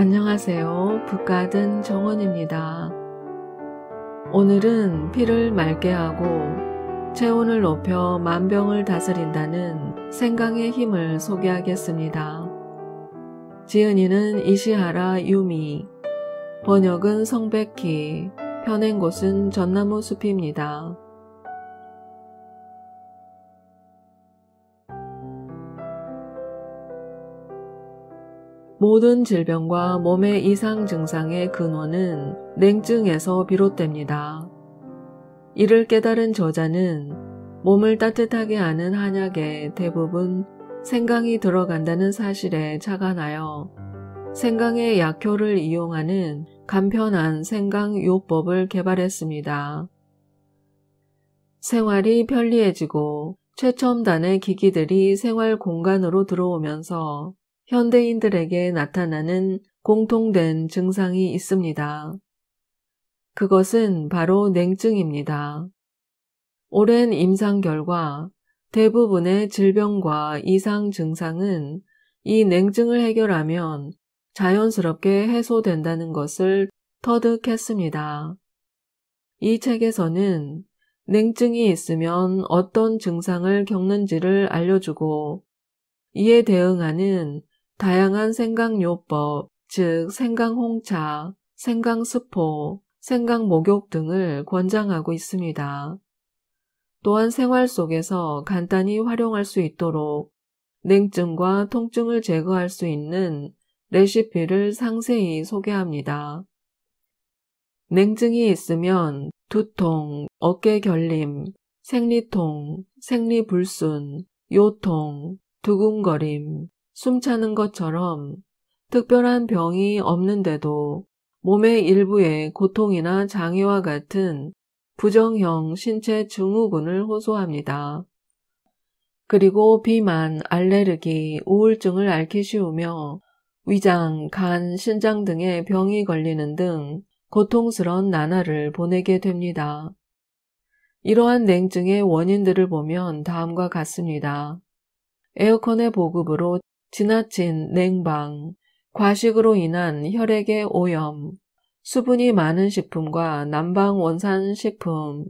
안녕하세요. 북가든 정원입니다. 오늘은 피를 맑게 하고 체온을 높여 만병을 다스린다는 생강의 힘을 소개하겠습니다. 지은이는 이시하라 유미, 번역은 성백희, 편행 곳은 전나무 숲입니다. 모든 질병과 몸의 이상 증상의 근원은 냉증에서 비롯됩니다. 이를 깨달은 저자는 몸을 따뜻하게 하는 한약에 대부분 생강이 들어간다는 사실에 착안하여 생강의 약효를 이용하는 간편한 생강 요법을 개발했습니다. 생활이 편리해지고 최첨단의 기기들이 생활 공간으로 들어오면서 현대인들에게 나타나는 공통된 증상이 있습니다. 그것은 바로 냉증입니다. 오랜 임상 결과 대부분의 질병과 이상 증상은 이 냉증을 해결하면 자연스럽게 해소된다는 것을 터득했습니다. 이 책에서는 냉증이 있으면 어떤 증상을 겪는지를 알려주고 이에 대응하는 다양한 생강요법, 즉 생강홍차, 생강스포, 생강목욕 등을 권장하고 있습니다. 또한 생활 속에서 간단히 활용할 수 있도록 냉증과 통증을 제거할 수 있는 레시피를 상세히 소개합니다. 냉증이 있으면 두통, 어깨 결림, 생리통, 생리불순, 요통, 두근거림, 숨차는 것처럼 특별한 병이 없는데도 몸의 일부에 고통이나 장애와 같은 부정형 신체 증후군을 호소합니다. 그리고 비만, 알레르기, 우울증을 앓기 쉬우며 위장, 간, 신장 등의 병이 걸리는 등 고통스런 나날을 보내게 됩니다. 이러한 냉증의 원인들을 보면 다음과 같습니다. 에어컨의 보급으로 지나친 냉방, 과식으로 인한 혈액의 오염, 수분이 많은 식품과 난방 원산 식품,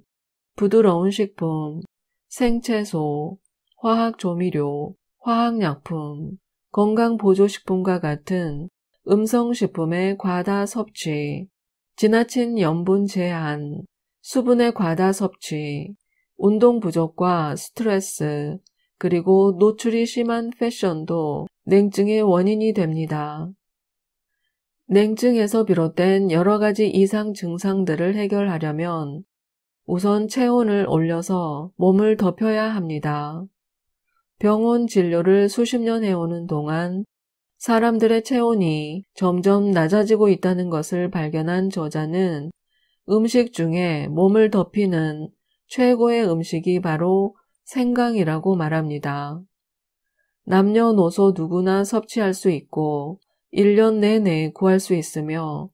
부드러운 식품, 생채소, 화학 조미료, 화학약품, 건강보조식품과 같은 음성식품의 과다 섭취, 지나친 염분 제한, 수분의 과다 섭취, 운동 부족과 스트레스, 그리고 노출이 심한 패션도 냉증의 원인이 됩니다. 냉증에서 비롯된 여러 가지 이상 증상들을 해결하려면 우선 체온을 올려서 몸을 덮여야 합니다. 병원 진료를 수십 년 해오는 동안 사람들의 체온이 점점 낮아지고 있다는 것을 발견한 저자는 음식 중에 몸을 덮이는 최고의 음식이 바로 생강이라고 말합니다. 남녀노소 누구나 섭취할 수 있고 1년 내내 구할 수 있으며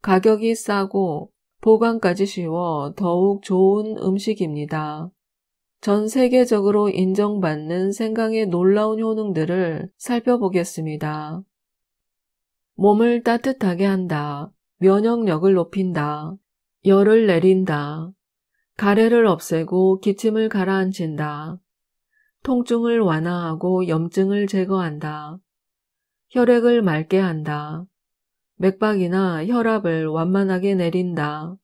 가격이 싸고 보관까지 쉬워 더욱 좋은 음식입니다. 전 세계적으로 인정받는 생강의 놀라운 효능들을 살펴보겠습니다. 몸을 따뜻하게 한다. 면역력을 높인다. 열을 내린다. 가래를 없애고 기침을 가라앉힌다. 통증을 완화하고 염증을 제거한다. 혈액을 맑게 한다. 맥박이나 혈압을 완만하게 내린다.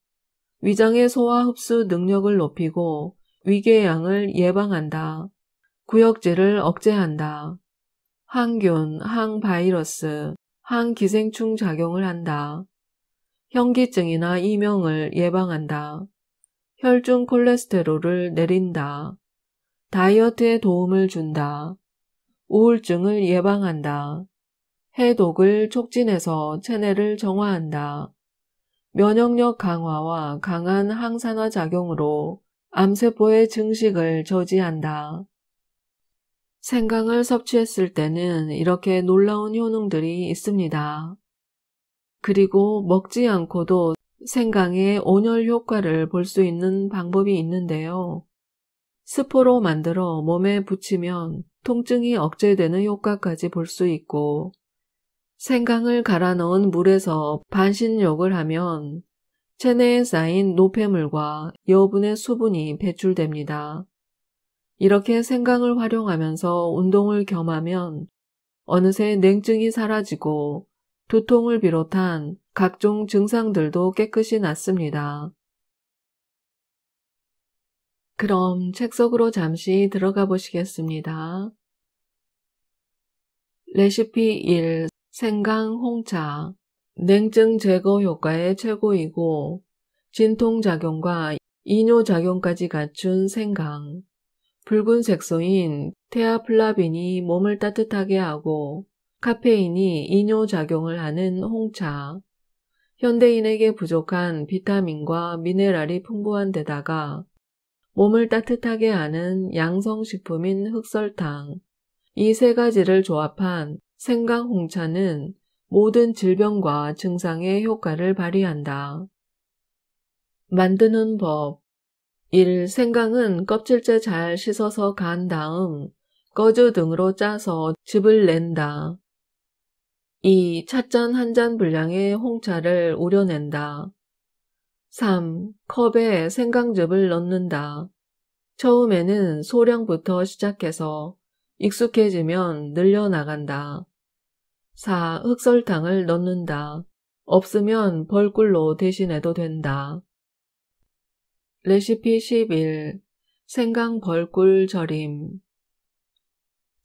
위장의 소화 흡수 능력을 높이고 위궤양을 예방한다. 구역질을 억제한다. 항균, 항바이러스, 항기생충 작용을 한다. 현기증이나 이명을 예방한다. 혈중 콜레스테롤을 내린다. 다이어트에 도움을 준다. 우울증을 예방한다. 해독을 촉진해서 체내를 정화한다. 면역력 강화와 강한 항산화 작용으로 암세포의 증식을 저지한다. 생강을 섭취했을 때는 이렇게 놀라운 효능들이 있습니다. 그리고 먹지 않고도 생강의 온열 효과를 볼 수 있는 방법이 있는데요. 스포로 만들어 몸에 붙이면 통증이 억제되는 효과까지 볼 수 있고 생강을 갈아 넣은 물에서 반신욕을 하면 체내에 쌓인 노폐물과 여분의 수분이 배출됩니다. 이렇게 생강을 활용하면서 운동을 겸하면 어느새 냉증이 사라지고 두통을 비롯한 각종 증상들도 깨끗이 났습니다. 그럼 책 속으로 잠시 들어가 보시겠습니다. 레시피 1. 생강 홍차. 냉증 제거 효과의 최고이고, 진통작용과 이뇨작용까지 갖춘 생강. 붉은 색소인 테아플라빈이 몸을 따뜻하게 하고, 카페인이 이뇨작용을 하는 홍차. 현대인에게 부족한 비타민과 미네랄이 풍부한 데다가 몸을 따뜻하게 하는 양성식품인 흑설탕, 이 세 가지를 조합한 생강홍차는 모든 질병과 증상에 효과를 발휘한다. 만드는 법 1. 생강은 껍질째 잘 씻어서 간 다음 거즈 등으로 짜서 즙을 낸다. 2. 찻잔 한 잔 분량의 홍차를 우려낸다. 3. 컵에 생강즙을 넣는다. 처음에는 소량부터 시작해서 익숙해지면 늘려나간다. 4. 흑설탕을 넣는다. 없으면 벌꿀로 대신해도 된다. 레시피 11. 생강 벌꿀 절임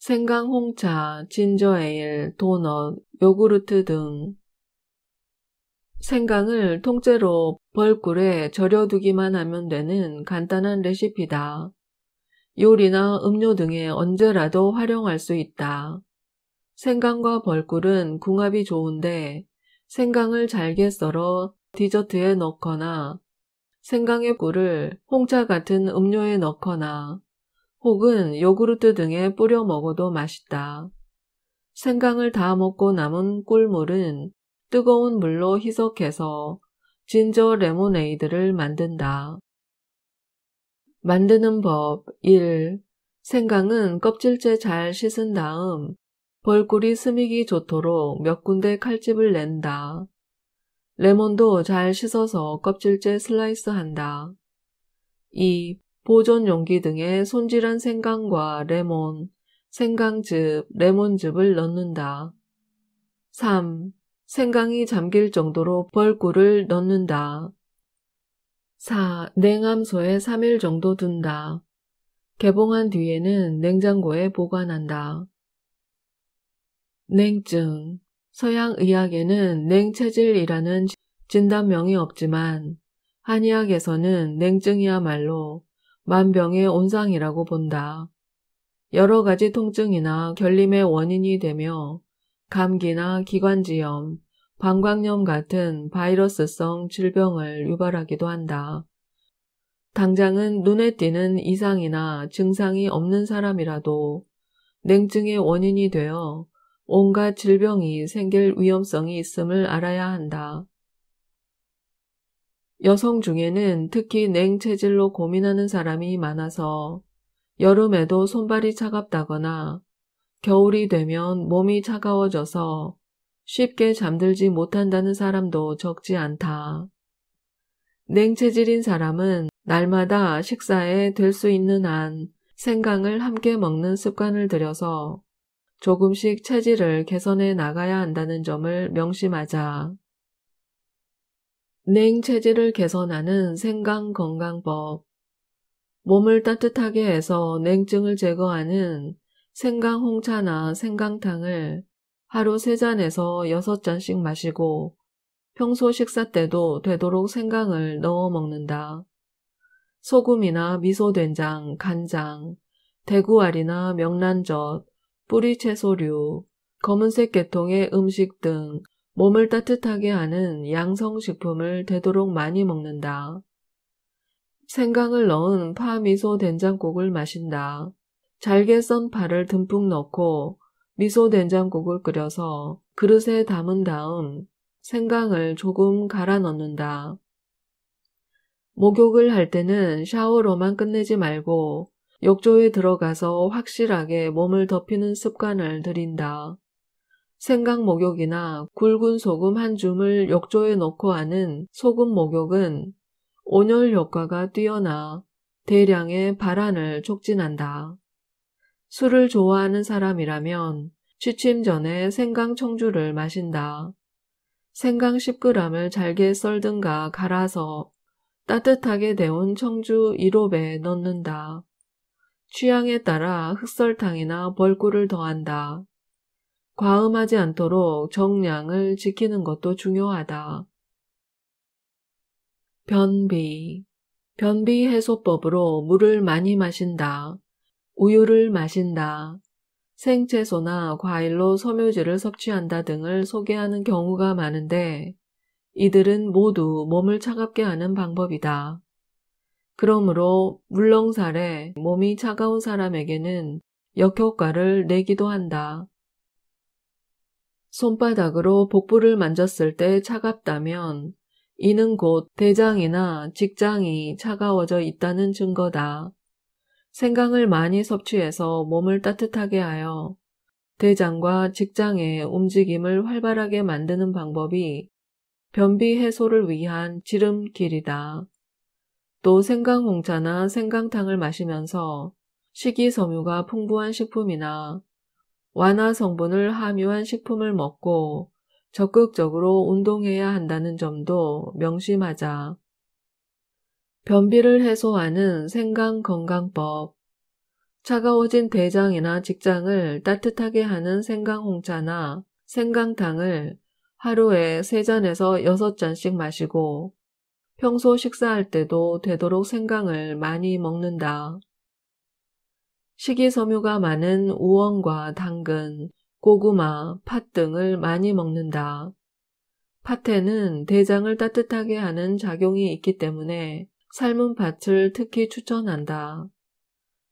생강 홍차, 진저에일, 도넛, 요구르트 등 생강을 통째로 벌꿀에 절여두기만 하면 되는 간단한 레시피다. 요리나 음료 등에 언제라도 활용할 수 있다. 생강과 벌꿀은 궁합이 좋은데 생강을 잘게 썰어 디저트에 넣거나 생강의 꿀을 홍차 같은 음료에 넣거나 혹은 요구르트 등에 뿌려 먹어도 맛있다. 생강을 다 먹고 남은 꿀물은 뜨거운 물로 희석해서 진저 레모네이드를 만든다. 만드는 법 1. 생강은 껍질째 잘 씻은 다음 벌꿀이 스미기 좋도록 몇 군데 칼집을 낸다. 레몬도 잘 씻어서 껍질째 슬라이스한다. 2. 보존 용기 등에 손질한 생강과 레몬, 생강즙, 레몬즙을 넣는다. 3. 생강이 잠길 정도로 벌꿀을 넣는다. 4. 냉암소에 3일 정도 둔다. 개봉한 뒤에는 냉장고에 보관한다. 냉증. 서양 의학에는 냉체질이라는 진단명이 없지만 한의학에서는 냉증이야말로 만병의 온상이라고 본다. 여러 가지 통증이나 결림의 원인이 되며 감기나 기관지염, 방광염 같은 바이러스성 질병을 유발하기도 한다. 당장은 눈에 띄는 이상이나 증상이 없는 사람이라도 냉증의 원인이 되어 온갖 질병이 생길 위험성이 있음을 알아야 한다. 여성 중에는 특히 냉 체질로 고민하는 사람이 많아서 여름에도 손발이 차갑다거나 겨울이 되면 몸이 차가워져서 쉽게 잠들지 못한다는 사람도 적지 않다. 냉체질인 사람은 날마다 식사에 될 수 있는 한 생강을 함께 먹는 습관을 들여서 조금씩 체질을 개선해 나가야 한다는 점을 명심하자. 냉체질을 개선하는 생강건강법 몸을 따뜻하게 해서 냉증을 제거하는 생강홍차나 생강탕을 하루 3잔에서 6잔씩 마시고 평소 식사 때도 되도록 생강을 넣어 먹는다. 소금이나 미소된장, 간장, 대구알이나 명란젓, 뿌리채소류, 검은색 계통의 음식 등 몸을 따뜻하게 하는 양성식품을 되도록 많이 먹는다. 생강을 넣은 파미소 된장국을 마신다. 잘게 썬 파를 듬뿍 넣고 미소 된장국을 끓여서 그릇에 담은 다음 생강을 조금 갈아 넣는다. 목욕을 할 때는 샤워로만 끝내지 말고 욕조에 들어가서 확실하게 몸을 덮이는 습관을 들인다. 생강 목욕이나 굵은 소금 한 줌을 욕조에 넣고 하는 소금 목욕은 온열 효과가 뛰어나 대량의 발한을 촉진한다. 술을 좋아하는 사람이라면 취침 전에 생강 청주를 마신다. 생강 10g을 잘게 썰든가 갈아서 따뜻하게 데운 청주 1홉에 넣는다. 취향에 따라 흑설탕이나 벌꿀을 더한다. 과음하지 않도록 정량을 지키는 것도 중요하다. 변비. 변비 해소법으로 물을 많이 마신다. 우유를 마신다. 생채소나 과일로 섬유질을 섭취한다 등을 소개하는 경우가 많은데 이들은 모두 몸을 차갑게 하는 방법이다. 그러므로 물렁살에 몸이 차가운 사람에게는 역효과를 내기도 한다. 손바닥으로 복부를 만졌을 때 차갑다면 이는 곧 대장이나 직장이 차가워져 있다는 증거다. 생강을 많이 섭취해서 몸을 따뜻하게 하여 대장과 직장의 움직임을 활발하게 만드는 방법이 변비 해소를 위한 지름길이다. 또 생강홍차나 생강탕을 마시면서 식이섬유가 풍부한 식품이나 완화 성분을 함유한 식품을 먹고 적극적으로 운동해야 한다는 점도 명심하자. 변비를 해소하는 생강 건강법. 차가워진 대장이나 직장을 따뜻하게 하는 생강홍차나 생강탕을 하루에 3잔에서 6잔씩 마시고 평소 식사할 때도 되도록 생강을 많이 먹는다. 식이섬유가 많은 우엉과 당근, 고구마, 팥 등을 많이 먹는다. 팥에는 대장을 따뜻하게 하는 작용이 있기 때문에 삶은 팥을 특히 추천한다.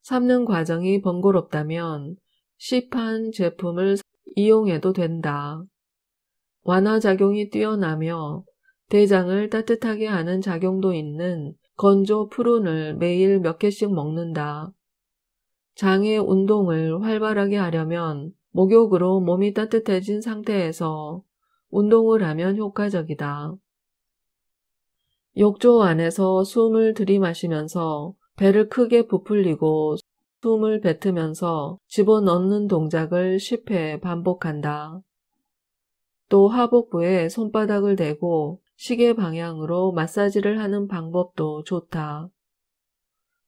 삶는 과정이 번거롭다면 시판 제품을 이용해도 된다. 완화작용이 뛰어나며 대장을 따뜻하게 하는 작용도 있는 건조 푸른을 매일 몇 개씩 먹는다. 장의 운동을 활발하게 하려면 목욕으로 몸이 따뜻해진 상태에서 운동을 하면 효과적이다. 욕조 안에서 숨을 들이마시면서 배를 크게 부풀리고 숨을 뱉으면서 집어넣는 동작을 10회 반복한다. 또 하복부에 손바닥을 대고 시계 방향으로 마사지를 하는 방법도 좋다.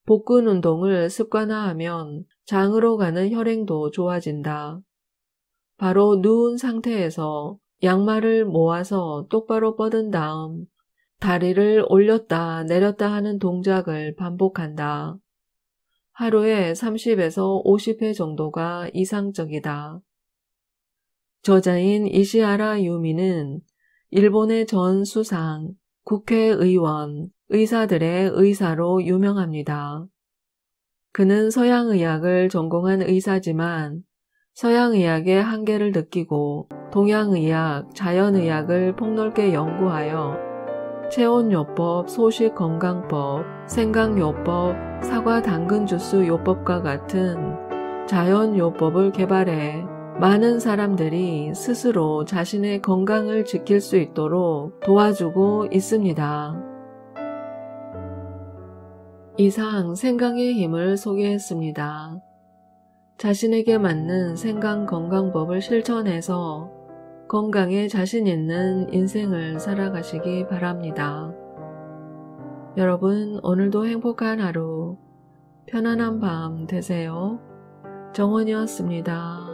복근 운동을 습관화하면 장으로 가는 혈행도 좋아진다. 바로 누운 상태에서 양말을 모아서 똑바로 뻗은 다음 다리를 올렸다 내렸다 하는 동작을 반복한다. 하루에 30에서 50회 정도가 이상적이다. 저자인 이시아라 유미는 일본의 전 수상, 국회의원, 의사들의 의사로 유명합니다. 그는 서양의학을 전공한 의사지만 서양의학의 한계를 느끼고 동양의학, 자연의학을 폭넓게 연구하여 체온요법, 소식건강법, 생강요법, 사과당근주스요법과 같은 자연요법을 개발해 많은 사람들이 스스로 자신의 건강을 지킬 수 있도록 도와주고 있습니다. 이상 생강의 힘을 소개했습니다. 자신에게 맞는 생강 건강법을 실천해서 건강에 자신 있는 인생을 살아가시기 바랍니다. 여러분, 오늘도 행복한 하루, 편안한 밤 되세요. 정원이었습니다.